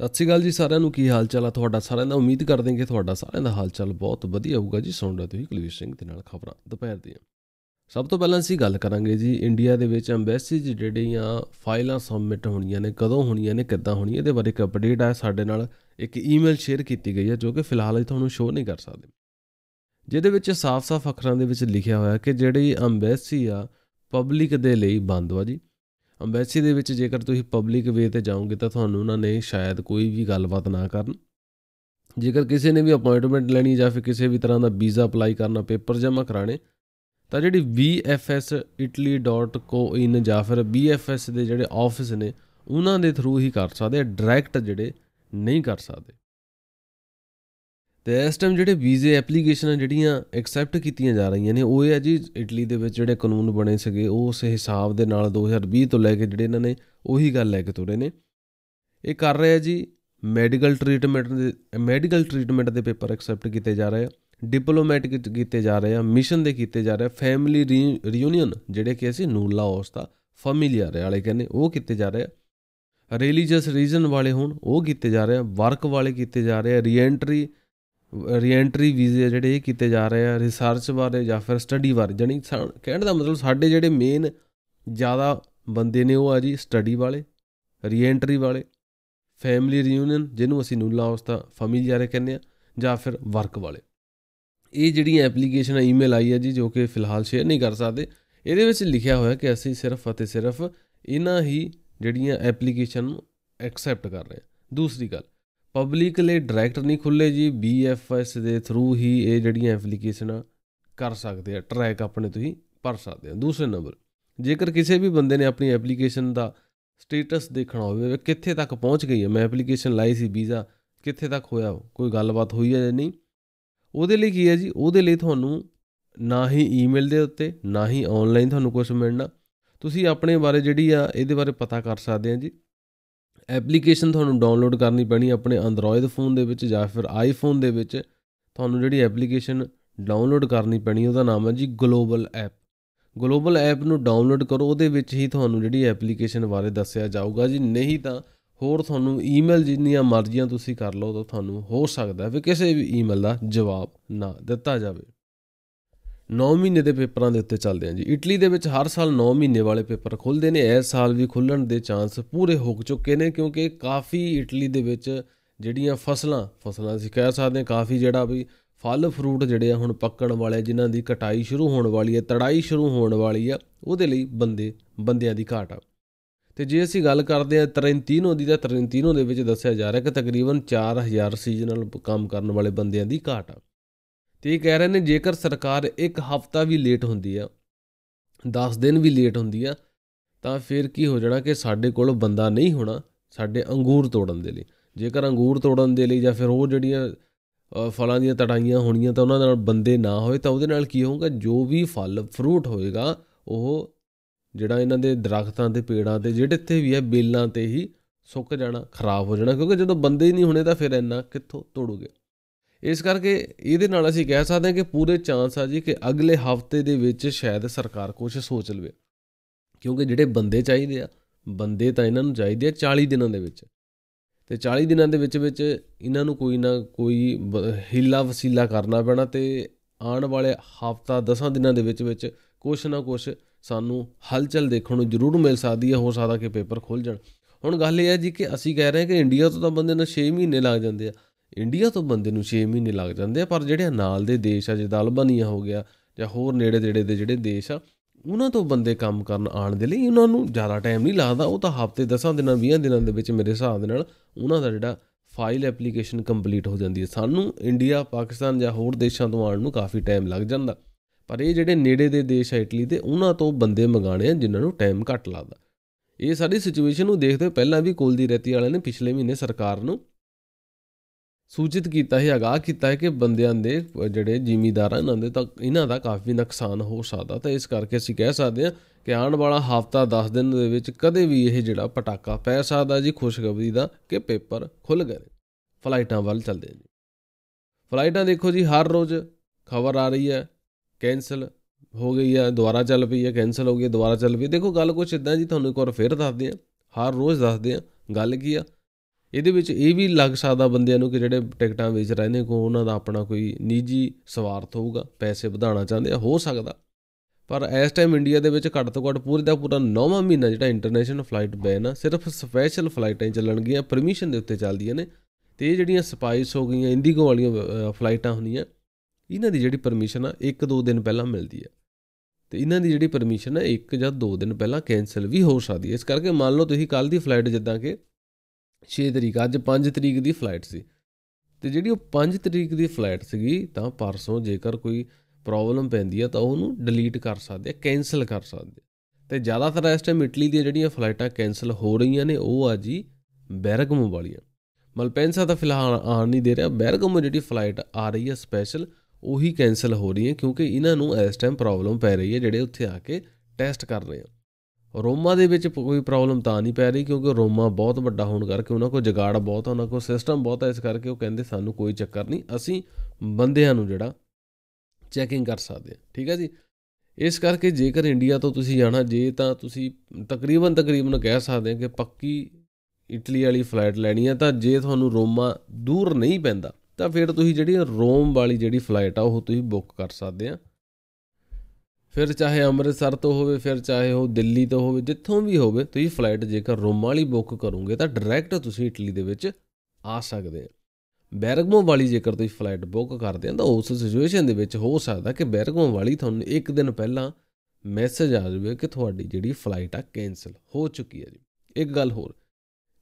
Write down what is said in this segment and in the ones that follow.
ਸਤਿ ਸ਼੍ਰੀ ਅਕਾਲ ਜੀ ਸਾਰਿਆਂ ਨੂੰ ਕੀ ਹਾਲ ਚਾਲ ਆ ਤੁਹਾਡਾ ਸਾਰਿਆਂ ਦਾ ਉਮੀਦ ਕਰਦੇ ਹਾਂ ਕਿ ਤੁਹਾਡਾ ਸਾਰਿਆਂ ਦਾ ਹਾਲ ਚਾਲ ਬਹੁਤ ਵਧੀਆ ਹੋਊਗਾ ਜੀ ਸੁਣ ਰਹੇ ਤੁਸੀਂ ਕੁਲਵੀਰ ਸਿੰਘ ਦੇ ਨਾਲ ਖਬਰਾਂ ਦੁਪਹਿਰ ਦੀਆਂ ਸਭ ਤੋਂ ਪਹਿਲਾਂ ਅਸੀਂ ਗੱਲ ਕਰਾਂਗੇ ਜੀ ਇੰਡੀਆ ਦੇ ਵਿੱਚ ਐਮਬੈਸੀ ਜਿਹੜੀਆਂ ਫਾਈਲਾਂ ਸਬਮਿਟ ਹੋਣੀਆਂ ਨੇ ਕਦੋਂ ਹੋਣੀਆਂ ਨੇ ਕਿੱਦਾਂ ਹੋਣੀਆਂ ਇਹਦੇ ਬਾਰੇ ਇੱਕ ਅਪਡੇਟ ਆ ਸਾਡੇ ਨਾਲ ਇੱਕ ਈਮੇਲ ਸ਼ੇਅਰ ਕੀਤੀ ਗਈ ਹੈ ਜੋ ਕਿ ਫਿਲਹਾਲ ਅਸੀਂ ਤੁਹਾਨੂੰ ਸ਼ੋਅ ਨਹੀਂ ਕਰ ਸਕਦੇ ਜਿਹਦੇ ਵਿੱਚ ਸਾਫ਼-ਸਾਫ਼ ਅੱਖਰਾਂ ਦੇ ਵਿੱਚ ਲਿਖਿਆ ਹੋਇਆ ਕਿ ਜਿਹੜੀ ਐਮਬੈਸੀ ਆ ਪਬਲਿਕ ਦੇ ਲਈ ਬੰਦ ਵਾ ਜੀ ਅੰਬੈਸੀ ਦੇ ਵਿੱਚ ਜੇਕਰ ਤੁਸੀਂ ਪਬਲਿਕ ਵੇ ਤੇ ਜਾਓਗੇ ਤਾਂ ਤੁਹਾਨੂੰ ਉਹਨਾਂ ਨੇ ਸ਼ਾਇਦ ਕੋਈ ਵੀ ਗੱਲਬਾਤ ਨਾ ਕਰਨ ਜੇਕਰ ਕਿਸੇ ਨੇ ਵੀ ਅਪਾਇੰਟਮੈਂਟ ਲੈਣੀ ਜਾਂ ਫਿਰ ਕਿਸੇ ਵੀ ਤਰ੍ਹਾਂ ਦਾ ਵੀਜ਼ਾ ਅਪਲਾਈ ਕਰਨਾ ਪੇਪਰ ਜਮ੍ਹਾਂ ਕਰਾਣੇ ਤਾਂ ਜਿਹੜੀ vfsitaly.coin ਜਾਂ ਫਿਰ bfs ਦੇ ਜਿਹੜੇ ਆਫਿਸ ਨੇ ਉਹਨਾਂ ਦੇ ਥਰੂ ਹੀ ਕਰ ਸਕਦੇ ਡਾਇਰੈਕਟ ਜਿਹੜੇ ਨਹੀਂ ਕਰ ਸਕਦੇ ਤੇ ਇਸ ਟਾਈਮ ਜਿਹੜੇ ਵੀਜ਼ੇ ਐਪਲੀਕੇਸ਼ਨਾਂ ਜਿਹੜੀਆਂ ਐਕਸੈਪਟ ਕੀਤੀਆਂ ਜਾ ਰਹੀਆਂ ਨੇ ਉਹ ਇਹ ਹੈ ਜੀ ਇਟਲੀ ਦੇ ਵਿੱਚ ਜਿਹੜੇ ਕਾਨੂੰਨ ਬਣੇ ਸੀਗੇ ਉਸ ਹਿਸਾਬ ਦੇ ਨਾਲ 2020 ਤੋਂ ਲੈ ਕੇ ਜਿਹੜੇ ਇਹਨਾਂ ਨੇ ਉਹੀ ਗੱਲ ਲੈ ਕੇ ਤੁਰੇ ਨੇ ਇਹ ਕਰ ਰਿਹਾ ਜੀ ਮੈਡੀਕਲ ਟ੍ਰੀਟਮੈਂਟ ਦੇ ਮੈਡੀਕਲ ਟ੍ਰੀਟਮੈਂਟ ਦੇ ਪੇਪਰ ਐਕਸੈਪਟ ਕੀਤੇ ਜਾ ਰਹੇ ਆ ਡਿਪਲੋਮੈਟਿਕ ਕੀਤੇ ਜਾ ਰਹੇ ਆ ਮਿਸ਼ਨ ਦੇ ਕੀਤੇ ਜਾ ਰਹੇ ਆ ਫੈਮਿਲੀ ਰੀਯੂਨੀਅਨ ਜਿਹੜੇ ਕਿ ਅਸੀਂ ਨੂਲਾ ਹੌਸ ਦਾ ਫੈਮਿਲੀਅਰ ਵਾਲੇ ਕਹਿੰਦੇ ਉਹ ਕੀਤੇ ਜਾ ਰਹੇ ਆ ਰਿਲੀਜੀਅਸ ਰੀਜ਼ਨ ਵਾਲੇ ਹੋਣ ਉਹ ਕੀਤੇ ਜਾ ਰਹੇ ਆ ਵਰਕ ਵਾਲੇ ਕੀਤੇ ਜਾ ਰਹੇ ਆ ਰੀਐਂਟਰੀ ਰੀਐਂਟਰੀ ਵੀਜ਼ੇ ਜਿਹੜੇ ਕੀਤੇ ਜਾ ਰਹੇ ਆ ਰਿਸਰਚ ਬਾਰੇ ਜਾਂ ਫਿਰ ਸਟੱਡੀ ਬਾਰੇ ਜਾਨੀ ਕਹਿਣ ਦਾ ਮਤਲਬ ਸਾਡੇ ਜਿਹੜੇ ਮੇਨ ਜ਼ਿਆਦਾ ਬੰਦੇ ਨੇ ਉਹ ਆ ਜੀ ਸਟੱਡੀ ਵਾਲੇ ਰੀਐਂਟਰੀ ਵਾਲੇ ਫੈਮਿਲੀ ਰੀਯੂਨੀਅਨ ਜਿਹਨੂੰ ਅਸੀਂ ਨੂਲਾ ਹਾਊਸ ਦਾ ਜਾਰੇ ਕਹਿੰਦੇ ਆ ਜਾਂ ਫਿਰ ਵਰਕ ਵਾਲੇ ਇਹ ਜਿਹੜੀ ਐਪਲੀਕੇਸ਼ਨ ਈਮੇਲ ਆਈ ਹੈ ਜੀ ਜੋ ਕਿ ਫਿਲਹਾਲ ਸ਼ੇਅਰ ਨਹੀਂ ਕਰ ਸਕਦੇ ਇਹਦੇ ਵਿੱਚ ਲਿਖਿਆ ਹੋਇਆ ਕਿ ਅਸੀਂ ਸਿਰਫ ਅਤੇ ਸਿਰਫ ਇਹਨਾਂ ਹੀ ਜਿਹੜੀਆਂ ਐਪਲੀਕੇਸ਼ਨ ਨੂੰ ਐਕਸੈਪਟ ਕਰ ਰਹੇ ਹਾਂ ਦੂਸਰੀ ਗੱਲ ਪਬਲਿਕ ਲਈ ਡਾਇਰੈਕਟ ਨਹੀਂ ਖੁੱਲੇ ਜੀ ਬੀਐਫਐਸ ਦੇ ਥਰੂ ਹੀ ਇਹ ਜਿਹੜੀਆਂ ਐਪਲੀਕੇਸ਼ਨਾਂ ਕਰ ਸਕਦੇ ਆ ਟਰੈਕ ਆਪਣੇ ਤੁਸੀਂ ਭਰ ਸਕਦੇ ਆ ਦੂਸਰੇ ਨੰਬਰ ਜੇਕਰ ਕਿਸੇ ਵੀ ਬੰਦੇ ਨੇ ਆਪਣੀ ਐਪਲੀਕੇਸ਼ਨ ਦਾ ਸਟੇਟਸ ਦੇਖਣਾ ਹੋਵੇ ਕਿੱਥੇ ਤੱਕ ਪਹੁੰਚ ਗਈ ਹੈ ਮੈਂ ਐਪਲੀਕੇਸ਼ਨ ਲਾਈ ਸੀ ਵੀਜ਼ਾ ਕਿੱਥੇ ਤੱਕ ਹੋਇਆ ਕੋਈ ਗੱਲਬਾਤ ਹੋਈ ਹੈ ਜਾਂ ਨਹੀਂ ਉਹਦੇ ਲਈ ਕੀ ਹੈ ਜੀ ਉਹਦੇ ਲਈ ਤੁਹਾਨੂੰ ਨਾ ਹੀ ਈਮੇਲ ਦੇ ਉੱਤੇ ਨਾ ਹੀ ਆਨਲਾਈਨ ਤੁਹਾਨੂੰ ਕੁਝ ਮਿਲਣਾ ਤੁਸੀਂ ਆਪਣੇ ਬਾਰੇ ਜਿਹੜੀ ਆ ਇਹਦੇ ਬਾਰੇ ਪਤਾ ਕਰ ਸਕਦੇ ਆ ਜੀ ਐਪਲੀਕੇਸ਼ਨ ਤੁਹਾਨੂੰ ਡਾਊਨਲੋਡ ਕਰਨੀ ਪੈਣੀ ਆਪਣੇ ਐਂਡਰੋਇਡ ਫੋਨ ਦੇ ਵਿੱਚ ਜਾਂ ਫਿਰ ਆਈਫੋਨ ਦੇ ਵਿੱਚ ਤੁਹਾਨੂੰ ਜਿਹੜੀ ਐਪਲੀਕੇਸ਼ਨ ਡਾਊਨਲੋਡ ਕਰਨੀ ਪੈਣੀ ਉਹਦਾ ਨਾਮ ਹੈ ਜੀ ਗਲੋਬਲ ਐਪ ਗਲੋਬਲ ਐਪ ਨੂੰ ਡਾਊਨਲੋਡ ਕਰੋ ਉਹਦੇ ਵਿੱਚ ਹੀ ਤੁਹਾਨੂੰ ਜਿਹੜੀ ਐਪਲੀਕੇਸ਼ਨ ਬਾਰੇ ਦੱਸਿਆ ਜਾਊਗਾ ਜੀ ਨਹੀਂ ਤਾਂ ਹੋਰ ਤੁਹਾਨੂੰ ਈਮੇਲ ਜਿੰਨੀਆਂ ਮਰਜ਼ੀਆਂ ਤੁਸੀਂ ਕਰ ਲਓ ਤਾਂ ਤੁਹਾਨੂੰ ਹੋ ਸਕਦਾ ਵੀ ਕਿਸੇ ਵੀ ਈਮੇਲ ਦਾ ਜਵਾਬ ਨਾ ਦਿੱਤਾ ਜਾਵੇ 9 ਮਹੀਨੇ ਦੇ ਪੇਪਰਾਂ ਦੇ ਉੱਤੇ ਚੱਲਦੇ ਆ ਜੀ ਇਟਲੀ ਦੇ ਵਿੱਚ ਹਰ ਸਾਲ 9 ਮਹੀਨੇ ਵਾਲੇ ਪੇਪਰ ਖੁੱਲਦੇ ਨੇ ਇਸ ਸਾਲ ਵੀ ਖੁੱਲਣ ਦੇ ਚਾਂਸ ਪੂਰੇ ਹੋ ਚੁੱਕੇ ਨੇ ਕਿਉਂਕਿ ਕਾਫੀ ਇਟਲੀ ਦੇ ਵਿੱਚ ਜਿਹੜੀਆਂ ਫਸਲਾਂ ਫਸਲਾਂ ਅਸੀਂ ਕਹਿ ਸਕਦੇ ਆ ਕਾਫੀ ਜਿਹੜਾ ਵੀ ਫਲ ਫਰੂਟ ਜਿਹੜੇ ਆ ਹੁਣ ਪੱਕਣ ਵਾਲੇ ਜਿਨ੍ਹਾਂ ਦੀ ਕਟਾਈ ਸ਼ੁਰੂ ਹੋਣ ਵਾਲੀ ਹੈ ਤੜਾਈ ਸ਼ੁਰੂ ਹੋਣ ਵਾਲੀ ਆ ਉਹਦੇ ਲਈ ਬੰਦੇ ਬੰਦਿਆਂ ਦੀ ਘਾਟ ਆ ਤੇ ਜੇ ਅਸੀਂ ਗੱਲ ਕਰਦੇ ਆ ਤਰੈਂਤੀਨੋ ਦੀ ਤਾਂ ਤਰੈਂਤੀਨੋ ਦੇ ਵਿੱਚ ਦੱਸਿਆ ਜਾ ਰਿਹਾ ਕਿ ਤਕਰੀਬਨ 4000 ਸੀਜ਼ਨਲ ਕੰਮ ਕਰਨ ਵਾਲੇ ਬੰਦਿਆਂ ਦੀ ਘਾਟ ਆ ਤੇ ਇਹ ਕਹਿ ਰਹੇ ਨੇ ਜੇਕਰ ਸਰਕਾਰ ਇੱਕ ਹਫ਼ਤਾ ਵੀ ਲੇਟ ਹੁੰਦੀ ਆ 10 ਦਿਨ ਵੀ ਲੇਟ ਹੁੰਦੀ ਆ ਤਾਂ ਫਿਰ ਕੀ ਹੋ ਜਾਣਾ ਕਿ ਸਾਡੇ ਕੋਲ ਬੰਦਾ ਨਹੀਂ ਹੋਣਾ ਸਾਡੇ ਅੰਗੂਰ ਤੋੜਨ ਦੇ ਲਈ ਜੇਕਰ ਅੰਗੂਰ ਤੋੜਨ ਦੇ ਲਈ ਜਾਂ ਫਿਰ ਉਹ ਜਿਹੜੀਆਂ ਫਲਾਂ ਦੀਆਂ ਤੜਾਈਆਂ ਹੋਣੀਆਂ ਤਾਂ ਉਹਨਾਂ ਨਾਲ ਬੰਦੇ ਨਾ ਹੋਏ ਤਾਂ ਉਹਦੇ ਨਾਲ ਕੀ ਹੋਊਗਾ ਜੋ ਵੀ ਫਲ ਫਰੂਟ ਹੋਏਗਾ ਉਹ ਜਿਹੜਾ ਇਹਨਾਂ ਦੇ ਦਰਖਤਾਂ ਤੇ ਪੇੜਾਂ ਤੇ ਜਿਹੜੇ ਇੱਥੇ ਵੀ ਹੈ ਬੇਲਾਂ ਤੇ ਹੀ ਸੁੱਕ ਜਾਣਾ ਖਰਾਬ ਹੋ ਜਾਣਾ ਕਿਉਂਕਿ ਜਦੋਂ ਬੰਦੇ ਹੀ ਨਹੀਂ ਹੋਣੇ ਤਾਂ ਫਿਰ ਇੰਨਾ ਕਿੱਥੋਂ ਤੋੜੋਗੇ ਇਸ ਕਰਕੇ ਇਹਦੇ ਨਾਲ ਅਸੀਂ ਕਹਿ ਸਕਦੇ ਹਾਂ ਕਿ ਪੂਰੇ ਚਾਂਸ ਆ ਜੀ ਕਿ ਅਗਲੇ ਹਫਤੇ ਦੇ ਵਿੱਚ ਸ਼ਾਇਦ ਸਰਕਾਰ ਕੁਝ ਸੋਚ ਲਵੇ ਕਿਉਂਕਿ ਜਿਹੜੇ ਬੰਦੇ ਚਾਹੀਦੇ ਆ ਬੰਦੇ ਤਾਂ ਇਹਨਾਂ ਨੂੰ ਚਾਹੀਦੇ ਆ 40 ਦਿਨਾਂ ਦੇ ਵਿੱਚ ਤੇ 40 ਦਿਨਾਂ ਦੇ ਵਿੱਚ ਵਿੱਚ ਇਹਨਾਂ ਨੂੰ ਕੋਈ ਨਾ ਕੋਈ ਹਿੱਲਾ ਵਸੀਲਾ ਕਰਨਾ ਪੈਣਾ ਤੇ ਆਉਣ ਵਾਲੇ ਹਫਤਾ 10 ਦਿਨਾਂ ਦੇ ਵਿੱਚ ਵਿੱਚ ਕੁਝ ਨਾ ਕੁਝ ਸਾਨੂੰ ਹਲਚਲ ਦੇਖਣ ਨੂੰ ਜ਼ਰੂਰ ਮਿਲ ਸਕਦੀ ਹੈ ਹੋ ਸਕਦਾ ਕਿ ਪੇਪਰ ਖੁੱਲ ਜਾਣ ਹੁਣ ਗੱਲ ਇਹ ਹੈ ਜੀ ਕਿ ਅਸੀਂ ਕਹਿ ਰਹੇ ਹਾਂ ਕਿ ਇੰਡੀਆ ਤੋਂ ਤਾਂ ਬੰਦੇ ਨੂੰ 6 ਮਹੀਨੇ ਲੱਗ ਜਾਂਦੇ ਆ ਇੰਡੀਆ ਤੋਂ ਬੰਦੇ ਨੂੰ 6 ਮਹੀਨੇ ਲੱਗ ਜਾਂਦੇ ਆ ਪਰ ਜਿਹੜੇ ਨਾਲ ਦੇ ਦੇਸ਼ ਆ ਜਿੱਦਾਂ ਅਲਬਾਨੀਆ ਹੋ ਗਿਆ ਜਾਂ ਹੋਰ ਨੇੜੇ ਤੇੜੇ ਦੇ ਜਿਹੜੇ ਦੇਸ਼ ਆ ਉਹਨਾਂ ਤੋਂ ਬੰਦੇ ਕੰਮ ਕਰਨ ਆਣ ਦੇ ਲਈ ਉਹਨਾਂ ਨੂੰ ਜ਼ਿਆਦਾ ਟਾਈਮ ਨਹੀਂ ਲੱਗਦਾ ਉਹ ਤਾਂ ਹਫ਼ਤੇ 10 ਦਿਨਾਂ 20 ਦਿਨਾਂ ਦੇ ਵਿੱਚ ਮੇਰੇ ਹਿਸਾਬ ਦੇ ਨਾਲ ਉਹਨਾਂ ਦਾ ਜਿਹੜਾ ਫਾਈਲ ਐਪਲੀਕੇਸ਼ਨ ਕੰਪਲੀਟ ਹੋ ਜਾਂਦੀ ਹੈ ਸਾਨੂੰ ਇੰਡੀਆ ਪਾਕਿਸਤਾਨ ਜਾਂ ਹੋਰ ਦੇਸ਼ਾਂ ਤੋਂ ਆਣ ਨੂੰ ਕਾਫੀ ਟਾਈਮ ਲੱਗ ਜਾਂਦਾ ਪਰ ਇਹ ਜਿਹੜੇ ਨੇੜੇ ਦੇ ਦੇਸ਼ ਆ ਇਟਲੀ ਦੇ ਉਹਨਾਂ ਤੋਂ ਬੰਦੇ ਮੰਗਾਣੇ ਆ ਜਿਨ੍ਹਾਂ ਨੂੰ ਟਾਈਮ ਘੱਟ ਲੱਗਦਾ ਇਹ ਸਾਰੀ ਸਿਚੁਏਸ਼ਨ ਨੂੰ ਦੇਖਦੇ ਪਹਿਲਾਂ ਵੀ ਕੋਲਦੀ ਰਹਿਤੀ ਵਾਲਿਆਂ ਨੇ ਪਿਛਲੇ ਮਹੀਨੇ ਸਰਕਾਰ ਨੂੰ ਸੂਚਿਤ ਕੀਤਾ ਹੈ ਅਗਾਹ ਕੀਤਾ ਹੈ ਕਿ ਬੰਦਿਆਂ ਦੇ ਜਿਹੜੇ ਜ਼ਿਮੀਦਾਰਾਂ ਇਹਨਾਂ ਦੇ ਤੱਕ ਇਹਨਾਂ ਦਾ ਕਾਫੀ ਨੁਕਸਾਨ ਹੋ ਸਕਦਾ ਤਾਂ ਇਸ ਕਰਕੇ ਅਸੀਂ ਕਹਿ ਸਕਦੇ ਹਾਂ ਕਿ ਆਉਣ ਵਾਲਾ ਹਫਤਾ 10 ਦਿਨ ਦੇ ਵਿੱਚ ਕਦੇ ਵੀ ਇਹ ਜਿਹੜਾ ਪਟਾਕਾ ਪੈ ਸਕਦਾ ਜੀ ਖੁਸ਼ਖਬਰੀ ਦਾ ਕਿ ਪੇਪਰ ਖੁੱਲ ਗਏ ਫਲਾਈਟਾਂ ਵੱਲ ਚੱਲਦੇ ਜੀ ਫਲਾਈਟਾਂ ਦੇਖੋ ਜੀ ਹਰ ਰੋਜ਼ ਖਬਰ ਆ ਰਹੀ ਹੈ ਕੈਨਸਲ ਹੋ ਗਈ ਹੈ ਦੁਬਾਰਾ ਚੱਲ ਪਈ ਹੈ ਕੈਨਸਲ ਹੋ ਗਈ ਦੁਬਾਰਾ ਚੱਲ ਪਈ ਦੇਖੋ ਗੱਲ ਕੁਛ ਇਦਾਂ ਜੀ ਤੁਹਾਨੂੰ ਇੱਕ ਵਾਰ ਫੇਰ ਦੱਸਦੇ ਆ ਹਰ ਰੋਜ਼ ਦੱਸਦੇ ਆ ਗੱਲ ਕੀ ਆ ਇਹਦੇ ਵਿੱਚ ਇਹ ਵੀ ਲੱਗ ਸਕਦਾ ਬੰਦਿਆਂ ਨੂੰ ਕਿ ਜਿਹੜੇ ਟਿਕਟਾਂ ਵੇਚ ਰਹੇ ਨੇ ਕੋ ਉਹਨਾਂ ਦਾ ਆਪਣਾ ਕੋਈ ਨਿੱਜੀ ਸਵਾਰਥ ਹੋਊਗਾ ਪੈਸੇ ਵਧਾਉਣਾ ਚਾਹੁੰਦੇ ਆ ਹੋ ਸਕਦਾ ਪਰ ਇਸ ਟਾਈਮ ਇੰਡੀਆ ਦੇ ਵਿੱਚ ਘੱਟ ਤੋਂ ਘੱਟ ਪੂਰੇ ਦਾ ਪੂਰਾ 9ਵਾਂ ਮਹੀਨਾ ਜਿਹੜਾ ਇੰਟਰਨੈਸ਼ਨਲ ਫਲਾਈਟ ਬੈਨ ਆ ਸਿਰਫ ਸਪੈਸ਼ਲ ਫਲਾਈਟਾਂ ਚੱਲਣਗੀਆਂ ਪਰਮਿਸ਼ਨ ਦੇ ਉੱਤੇ ਚੱਲਦੀਆਂ ਨੇ ਤੇ ਇਹ ਜਿਹੜੀਆਂ ਸਪਾਈਸ ਹੋ ਗਈਆਂ ਇੰਡੀਗੋ ਵਾਲੀਆਂ ਫਲਾਈਟਾਂ ਹੁੰਦੀਆਂ ਇਹਨਾਂ ਦੀ ਜਿਹੜੀ ਪਰਮਿਸ਼ਨ ਆ 1-2 ਦਿਨ ਪਹਿਲਾਂ ਮਿਲਦੀ ਆ ਤੇ ਇਹਨਾਂ ਦੀ ਜਿਹੜੀ ਪਰਮਿਸ਼ਨ ਆ 1 ਜਾਂ 2 ਦਿਨ ਪਹਿਲਾਂ ਕੈਨਸਲ ਵੀ ਹੋ ਸਕਦੀ ਹੈ ਇਸ ਕਰਕੇ ਮੰਨ ਲਓ ਤੁਸੀਂ ਕੱਲ ਦੀ ਫਲਾਈਟ ਜਿੱਦਾਂ ਕਿ 6 ਤਰੀਕ ਅੱਜ 5 ਤਰੀਕ ਦੀ ਫਲਾਈਟ ਸੀ ਤੇ ਜਿਹੜੀ ਉਹ 5 ਤਰੀਕ ਦੀ ਫਲਾਈਟ ਸੀਗੀ ਤਾਂ ਪਰਸੋਂ ਜੇਕਰ ਕੋਈ ਪ੍ਰੋਬਲਮ ਪੈਂਦੀ ਆ ਤਾਂ ਉਹਨੂੰ ਡਿਲੀਟ ਕਰ ਸਕਦੇ ਆ ਕੈਨਸਲ ਕਰ ਸਕਦੇ ਤੇ ਜ਼ਿਆਦਾਤਰ ਇਸ ਟਾਈਮ ਇਟਲੀ ਦੀਆਂ ਜਿਹੜੀਆਂ ਫਲਾਈਟਾਂ ਕੈਨਸਲ ਹੋ ਰਹੀਆਂ ਨੇ ਉਹ ਆ ਜੀ ਬੈਰਗਮੋ ਵਾਲੀਆਂ ਮਲਪੈਂਸਾ ਤਾਂ ਫਿਲਹਾਲ ਆਣ ਨਹੀਂ ਦੇ ਰਿਹਾ ਬੈਰਗਮੋ ਜਿਹੜੀ ਫਲਾਈਟ ਆ ਰਹੀ ਹੈ ਸਪੈਸ਼ਲ ਉਹੀ ਕੈਨਸਲ ਹੋ ਰਹੀ ਹੈ ਕਿਉਂਕਿ ਇਹਨਾਂ ਨੂੰ ਇਸ ਟਾਈਮ ਪ੍ਰੋਬਲਮ ਪੈ ਰਹੀ ਹੈ ਜਿਹੜੇ ਉੱਥੇ ਆ ਕੇ ਟੈਸਟ ਕਰ ਰਹੇ ਆ ਰੋਮਾ ਦੇ ਵਿੱਚ ਕੋਈ ਪ੍ਰੋਬਲਮ ਤਾਂ ਨਹੀਂ ਪੈ ਰਹੀ ਕਿਉਂਕਿ ਰੋਮਾ ਬਹੁਤ ਵੱਡਾ ਹੋਣ ਕਰਕੇ ਉਹਨਾਂ ਕੋਲ ਜਗਾੜ ਬਹੁਤ ਉਹਨਾਂ ਕੋਲ ਸਿਸਟਮ ਬਹੁਤ ਹੈ ਇਸ ਕਰਕੇ ਉਹ ਕਹਿੰਦੇ ਸਾਨੂੰ ਕੋਈ ਚੱਕਰ ਨਹੀਂ ਅਸੀਂ ਬੰਦਿਆਂ ਨੂੰ ਜਿਹੜਾ ਚੈਕਿੰਗ ਕਰ ਸਕਦੇ ਹਾਂ ਠੀਕ ਹੈ ਜੀ ਇਸ ਕਰਕੇ ਜੇਕਰ ਇੰਡੀਆ ਤੋਂ ਤੁਸੀਂ ਜਾਣਾ ਜੇ ਤਾਂ ਤੁਸੀਂ ਤਕਰੀਬਨ ਤਕਰੀਬਨ ਕਹਿ ਸਕਦੇ ਆ ਕਿ ਪੱਕੀ ਇਟਲੀ ਵਾਲੀ ਫਲਾਈਟ ਲੈਣੀ ਆ ਤਾਂ ਜੇ ਤੁਹਾਨੂੰ ਰੋਮਾ ਦੂਰ ਨਹੀਂ ਪੈਂਦਾ ਤਾਂ ਫਿਰ ਤੁਸੀਂ ਜਿਹੜੀ ਰੋਮ ਵਾਲੀ ਜਿਹੜੀ ਫਲਾਈਟ ਆ ਉਹ ਤੁਸੀਂ ਬੁੱਕ ਕਰ ਸਕਦੇ ਆ ਫਿਰ ਚਾਹੇ ਅੰਮ੍ਰਿਤਸਰ ਤੋਂ ਹੋਵੇ ਫਿਰ ਚਾਹੇ ਉਹ ਦਿੱਲੀ ਤੋਂ ਹੋਵੇ ਜਿੱਥੋਂ ਵੀ ਹੋਵੇ ਤੁਸੀਂ ਫਲਾਈਟ ਜੇਕਰ ਰੋਮਾ ਵਾਲੀ ਬੁੱਕ ਕਰੋਗੇ ਤਾਂ ਡਾਇਰੈਕਟ ਤੁਸੀਂ ਇਟਲੀ ਦੇ ਵਿੱਚ ਆ ਸਕਦੇ ਹੋ ਬੈਰਗਮੋ ਵਾਲੀ ਜੇਕਰ ਤੁਸੀਂ ਫਲਾਈਟ ਬੁੱਕ ਕਰਦੇ ਹੋ ਤਾਂ ਉਸ ਸਿਚੁਏਸ਼ਨ ਦੇ ਵਿੱਚ ਹੋ ਸਕਦਾ ਕਿ ਬੈਰਗਮੋ ਵਾਲੀ ਤੁਹਾਨੂੰ ਇੱਕ ਦਿਨ ਪਹਿਲਾਂ ਮੈਸੇਜ ਆ ਜਾਵੇ ਕਿ ਤੁਹਾਡੀ ਜਿਹੜੀ ਫਲਾਈਟ ਆ ਕੈਨਸਲ ਹੋ ਚੁੱਕੀ ਹੈ ਜੀ ਇੱਕ ਗੱਲ ਹੋਰ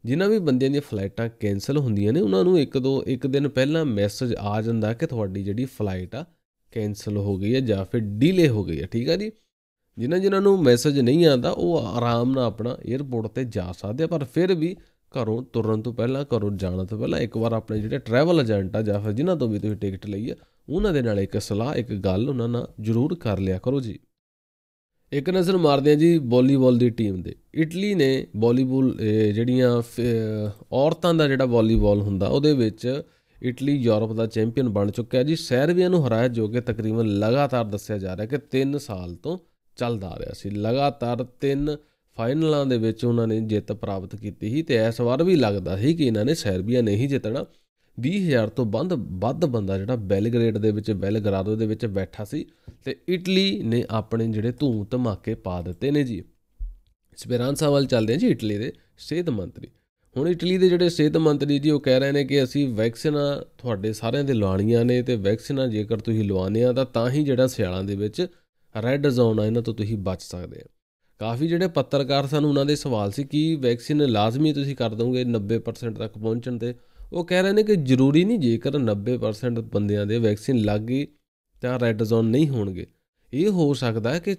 ਜਿਨ੍ਹਾਂ ਵੀ ਬੰਦਿਆਂ ਦੀਆਂ ਫਲਾਈਟਾਂ ਕੈਨਸਲ ਹੁੰਦੀਆਂ ਨੇ ਉਹਨਾਂ ਨੂੰ ਇੱਕ ਦੋ ਇੱਕ ਦਿਨ ਪਹਿਲਾਂ ਮੈਸੇਜ ਆ ਜਾਂਦਾ ਕਿ ਤੁਹਾਡੀ ਜਿਹੜੀ ਫਲਾਈਟ ਆ ਕੈਨਸਲ ਹੋ ਗਈ ਹੈ ਜਾਂ ਫਿਰ ਡਿਲੇ ਹੋ ਗਈ ਹੈ ਠੀਕ ਹੈ ਜੀ ਜਿਨ੍ਹਾਂ ਜਿਨ੍ਹਾਂ ਨੂੰ ਮੈਸੇਜ ਨਹੀਂ ਆਂਦਾ ਉਹ ਆਰਾਮ ਨਾਲ ਆਪਣਾ 에어ਪੋਰਟ ਤੇ ਜਾ ਸਕਦੇ ਆ ਪਰ ਫਿਰ ਵੀ ਘਰੋਂ ਤੁਰਨ ਤੋਂ ਪਹਿਲਾਂ ਘਰੋਂ ਜਾਣ ਤੋਂ ਪਹਿਲਾਂ ਇੱਕ ਵਾਰ ਆਪਣੇ ਜਿਹੜੇ ਟਰੈਵਲ ਏਜੰਟ ਆ ਜਾਂ ਫਿਰ ਜਿਨ੍ਹਾਂ ਤੋਂ ਵੀ ਤੁਸੀਂ ਟਿਕਟ ਲਈ ਆ ਉਹਨਾਂ ਦੇ ਨਾਲ ਇੱਕ ਸਲਾਹ ਇੱਕ ਗੱਲ ਉਹਨਾਂ ਨਾਲ ਜ਼ਰੂਰ ਕਰ ਲਿਆ ਕਰੋ ਜੀ ਇੱਕ ਨਜ਼ਰ ਮਾਰਦੇ ਆ ਜੀ ਵਾਲੀਬਾਲ ਦੀ ਟੀਮ ਦੇ ਇਟਲੀ ਨੇ ਵਾਲੀਬਾਲ ਜਿਹੜੀਆਂ ਔਰਤਾਂ ਦਾ ਜਿਹੜਾ ਵਾਲੀਬਾਲ ਹੁੰਦਾ ਉਹਦੇ ਵਿੱਚ ਇਟਲੀ ਯੂਰਪ ਦਾ ਚੈਂਪੀਅਨ ਬਣ ਚੁੱਕਾ ਹੈ ਜੀ ਸਰਬੀਆ ਨੂੰ ਹਰਾਇਆ ਜੋ ਕਿ ਤਕਰੀਬਨ ਲਗਾਤਾਰ ਦੱਸਿਆ ਜਾ ਰਿਹਾ ਕਿ 3 ਸਾਲ ਤੋਂ ਚੱਲਦਾ ਆ ਰਿਹਾ ਸੀ ਲਗਾਤਾਰ 3 ਫਾਈਨਲਾਂ ਦੇ ਵਿੱਚ ਉਹਨਾਂ ਨੇ ਜਿੱਤ ਪ੍ਰਾਪਤ ਕੀਤੀ ਸੀ ਤੇ ਇਸ ਵਾਰ ਵੀ ਲੱਗਦਾ ਸੀ ਕਿ ਇਹਨਾਂ ਨੇ ਸਰਬੀਆ ਨਹੀਂ ਜਿੱਤਣਾ 20000 ਤੋਂ ਬੰਦ ਵੱਧ ਬੰਦਾ ਜਿਹੜਾ ਬੈਲਗ੍ਰੇਡ ਦੇ ਵਿੱਚ ਬੈਲਗਰਾਦੋ ਦੇ ਵਿੱਚ ਬੈਠਾ ਸੀ ਤੇ ਇਟਲੀ ਨੇ ਆਪਣੇ ਜਿਹੜੇ ਧੂਮ ਧਮਾਕੇ ਪਾ ਦਿੱਤੇ ਨੇ ਜੀ ਸਪੇਰਾਂਸਾ ਵੱਲ ਚੱਲਦੇ ਹਾਂ ਜੀ ਇਟਲੀ ਦੇ ਸਿਹਤ ਮੰਤਰੀ ਹੁਣ ਇਟਲੀ ਦੇ ਜਿਹੜੇ ਸਿਹਤ ਮੰਤਰੀ ਜੀ ਉਹ ਕਹਿ ਰਹੇ ਨੇ ਕਿ ਅਸੀਂ ਵੈਕਸੀਨਾਂ ਤੁਹਾਡੇ ਸਾਰਿਆਂ ਦੇ ਲਵਾਣੀਆਂ ਨੇ ਤੇ ਵੈਕਸੀਨਾਂ ਜੇਕਰ ਤੁਸੀਂ ਲਵਾਉਂਦੇ ਆ ਤਾਂ ਤਾਂ ਹੀ ਜਿਹੜਾ ਸਿਆਲਾਂ ਦੇ ਵਿੱਚ ਰੈੱਡ ਜ਼ੋਨ ਆ ਇਹਨਾਂ ਤੋਂ ਤੁਸੀਂ ਬਚ ਸਕਦੇ ਆ ਕਾਫੀ ਜਿਹੜੇ ਪੱਤਰਕਾਰ ਸਾਨੂੰ ਉਹਨਾਂ ਦੇ ਸਵਾਲ ਸੀ ਕਿ ਵੈਕਸੀਨ ਲਾਜ਼ਮੀ ਤੁਸੀਂ ਕਰ ਦੋਗੇ 90% ਤੱਕ ਪਹੁੰਚਣ ਤੇ ਉਹ ਕਹਿ ਰਹੇ ਨੇ ਕਿ ਜ਼ਰੂਰੀ ਨਹੀਂ ਜੇਕਰ 90% ਬੰਦਿਆਂ ਦੇ ਵੈਕਸੀਨ ਲੱਗ ਗਈ ਤਾਂ ਰੈੱਡ ਜ਼ੋਨ ਨਹੀਂ ਹੋਣਗੇ ਇਹ ਹੋ ਸਕਦਾ ਹੈ ਕਿ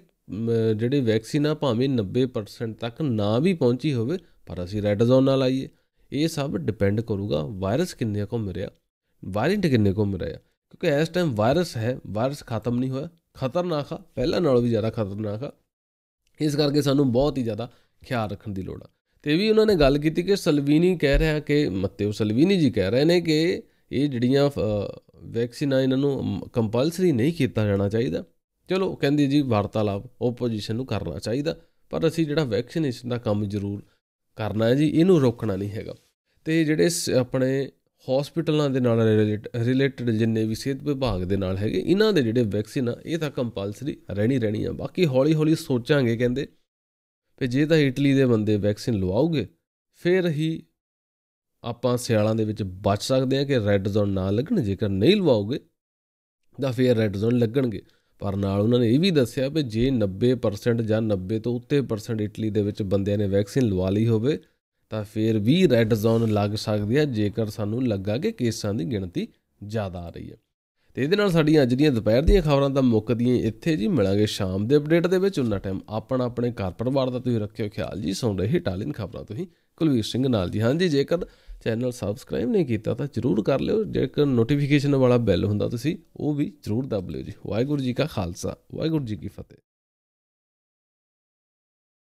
ਜਿਹੜੇ ਵੈਕਸੀਨ ਆ ਭਾਵੇਂ 90% ਤੱਕ ਨਾ ਵੀ ਪਹੁੰਚੀ ਹੋਵੇ ਪਰ ਅਸੀਂ ਰੈੱਡ ਜ਼ੋਨ ਨਾਲ ਆਈਏ ਇਹ ਸਭ ਡਿਪੈਂਡ ਕਰੂਗਾ ਵਾਇਰਸ ਕਿੰਨੇ ਕੋ ਮਰਿਆ ਵਾਰੀਅੰਟ ਕਿੰਨੇ ਕੋ ਮਰਿਆ ਕਿਉਂਕਿ ਇਸ ਟਾਈਮ ਵਾਇਰਸ ਹੈ ਵਾਇਰਸ ਖਤਮ ਨਹੀਂ ਹੋਇਆ ਖਤਰਨਾਕ ਆ ਪਹਿਲਾਂ ਨਾਲੋਂ ਵੀ ਜ਼ਿਆਦਾ ਖਤਰਨਾਕ ਆ ਇਸ ਕਰਕੇ ਸਾਨੂੰ ਬਹੁਤ ਹੀ ਜ਼ਿਆਦਾ ਖਿਆਲ ਰੱਖਣ ਦੀ ਲੋੜ ਆ ਤੇ ਵੀ ਉਹਨਾਂ ਨੇ ਗੱਲ ਕੀਤੀ ਕਿ ਸਲਵੀਨੀ ਕਹਿ ਰਿਹਾ ਕਿ ਮੱਤੇਓ ਸਲਵੀਨੀ ਜੀ ਕਹਿ ਰਹੇ ਨੇ ਕਿ ਇਹ ਜਿਹੜੀਆਂ ਵੈਕਸੀਨਾਂ ਇਹਨਾਂ ਨੂੰ ਕੰਪਲਸਰੀ ਨਹੀਂ ਕੀਤਾ ਜਾਣਾ ਚਾਹੀਦਾ ਚਲੋ ਕਹਿੰਦੀ ਜੀ ਵਾਰਤਾਲਾਪ ਓਪੋਜੀਸ਼ਨ ਨੂੰ ਕਰਨਾ ਚਾਹੀਦਾ ਪਰ ਅਸੀਂ ਜਿਹੜਾ ਵੈਕਸੀਨੇਸ਼ਨ ਦਾ ਕੰਮ ਜ਼ਰੂਰ ਕਰਨਾ ਹੈ ਜੀ ਇਹਨੂੰ ਰੋਕਣਾ ਨਹੀਂ ਹੈਗਾ ਤੇ ਜਿਹੜੇ ਆਪਣੇ ਹਸਪੀਟਲਾਂ ਦੇ ਨਾਲ ਰਿਲੇਟਡ ਜਿੰਨੇ ਵੀ ਸਿਹਤ ਵਿਭਾਗ ਦੇ ਨਾਲ ਹੈਗੇ ਇਹਨਾਂ ਦੇ ਜਿਹੜੇ ਵੈਕਸੀਨ ਆ ਇਹ ਤਾਂ ਕੰਪਲਸਰੀ ਰਹਿਣੀ ਰਹਿਣੀ ਆ ਬਾਕੀ ਹੌਲੀ ਹੌਲੀ ਸੋਚਾਂਗੇ ਕਹਿੰਦੇ ਤੇ ਜੇ ਤਾਂ ਇਟਲੀ ਦੇ ਬੰਦੇ ਵੈਕਸੀਨ ਲਵਾਉਗੇ ਫਿਰ ਹੀ ਆਪਾਂ ਸਿਆਲਾਂ ਦੇ ਵਿੱਚ ਬਚ ਸਕਦੇ ਆ ਕਿ ਰੈੱਡ ਜ਼ੋਨ ਨਾ ਲੱਗਣ ਜੇਕਰ ਨਹੀਂ ਲਵਾਉਗੇ ਤਾਂ ਫਿਰ ਰੈੱਡ ਜ਼ੋਨ ਲੱਗਣਗੇ ਪਰ ਨਾਲ ਉਹਨਾਂ ਨੇ ਇਹ ਵੀ ਦੱਸਿਆ ਵੀ ਜੇ 90% ਜਾਂ 90 ਤੋਂ ਉੱਤੇ ਪਰਸੈਂਟ ਇਟਲੀ ਦੇ ਵਿੱਚ ਬੰਦਿਆਂ ਨੇ ਵੈਕਸੀਨ ਲਵਾ ਲਈ ਹੋਵੇ ਤਾਂ ਫਿਰ ਵੀ ਰੈੱਡ ਜ਼ੋਨ ਲੱਗ ਸਕਦੀ ਹੈ ਜੇਕਰ ਸਾਨੂੰ ਲੱਗਾ ਕਿ ਕੇਸਾਂ ਦੀ ਗਿਣਤੀ ਜ਼ਿਆਦਾ ਆ ਰਹੀ ਹੈ ਤੇ ਇਹਦੇ ਨਾਲ ਸਾਡੀਆਂ ਅੱਜ ਦੀਆਂ ਦੁਪਹਿਰ ਦੀਆਂ ਖਬਰਾਂ ਤਾਂ ਮੁੱਕਦੀਆਂ ਇੱਥੇ ਜੀ ਮਿਲਾਂਗੇ ਸ਼ਾਮ ਦੇ ਅਪਡੇਟ ਦੇ ਵਿੱਚ ਉਹਨਾਂ ਟਾਈਮ ਆਪਣਾ ਆਪਣੇ ਘਰ ਪਰਿਵਾਰ ਦਾ ਤੁਸੀਂ ਰੱਖਿਓ ਖਿਆਲ ਜੀ ਸੌਂ ਰਹੇ ਟਾਲਿਨ ਖਬਰਾਂ ਤੁਸੀਂ ਕੁਲਵੀਰ ਸਿੰਘ ਨਾਲ ਜੀ ਹਾਂ ਜੀ ਜੇਕਰ ਚੈਨਲ ਸਬਸਕ੍ਰਾਈਬ ਨਹੀਂ ਕੀਤਾ ਤਾਂ ਜਰੂਰ ਕਰ ਲਿਓ ਜੇਕਰ ਨੋਟੀਫਿਕੇਸ਼ਨ ਵਾਲਾ ਬੈਲ ਹੁੰਦਾ ਤੁਸੀਂ ਉਹ ਵੀ ਜਰੂਰ ਦਬ ਲਿਓ ਜੀ ਵਾਹਿਗੁਰੂ ਜੀ ਕਾ ਖਾਲਸਾ ਵਾਹਿਗੁਰੂ ਜੀ ਕੀ ਫਤਿਹ